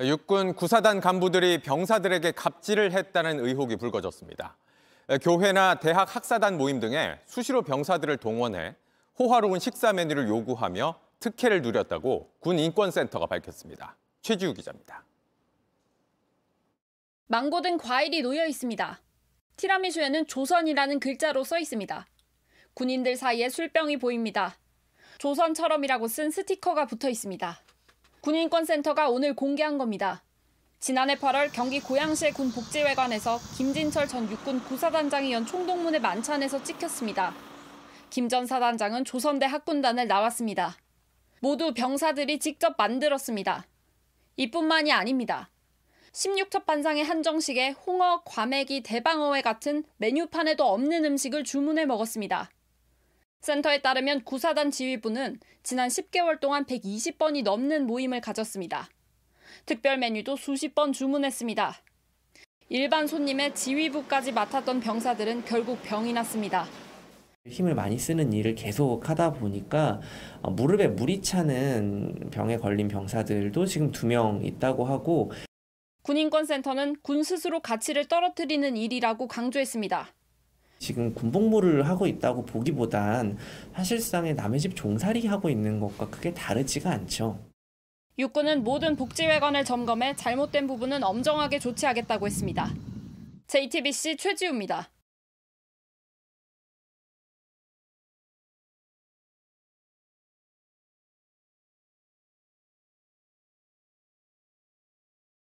육군 구사단 간부들이 병사들에게 갑질을 했다는 의혹이 불거졌습니다. 교회나 대학 학사단 모임 등에 수시로 병사들을 동원해 호화로운 식사 메뉴를 요구하며 특혜를 누렸다고 군 인권센터가 밝혔습니다. 최지우 기자입니다. 망고 등 과일이 놓여 있습니다. 티라미수에는 조선이라는 글자로 써 있습니다. 군인들 사이에 술병이 보입니다. 조선처럼이라고 쓴 스티커가 붙어 있습니다. 군인권센터가 오늘 공개한 겁니다. 지난해 8월 경기 고양시의 군 복지회관에서 김진철 전 육군 구사단장이 연 총동문회 만찬에서 찍혔습니다. 김 전 사단장은 조선대 학군단을 나왔습니다. 모두 병사들이 직접 만들었습니다. 이뿐만이 아닙니다. 16첩 반상의 한정식에 홍어, 과메기, 대방어회 같은 메뉴판에도 없는 음식을 주문해 먹었습니다. 센터에 따르면 구사단 지휘부는 지난 10개월 동안 120번이 넘는 모임을 가졌습니다. 특별 메뉴도 수십 번 주문했습니다. 일반 손님의 지휘부까지 맡았던 병사들은 결국 병이 났습니다. 힘을 많이 쓰는 일을 계속 하다 보니까 어, 무릎에 물이 차는 병에 걸린 병사들도 지금 두 명 있다고 하고 군인권센터는 군 스스로 가치를 떨어뜨리는 일이라고 강조했습니다. 지금 군복무를 하고 있다고 보기보단 사실상의 남의 집 종살이 하고 있는 것과 크게 다르지가 않죠. 육군은 모든 복지회관을 점검해 잘못된 부분은 엄정하게 조치하겠다고 했습니다. JTBC 최지우입니다.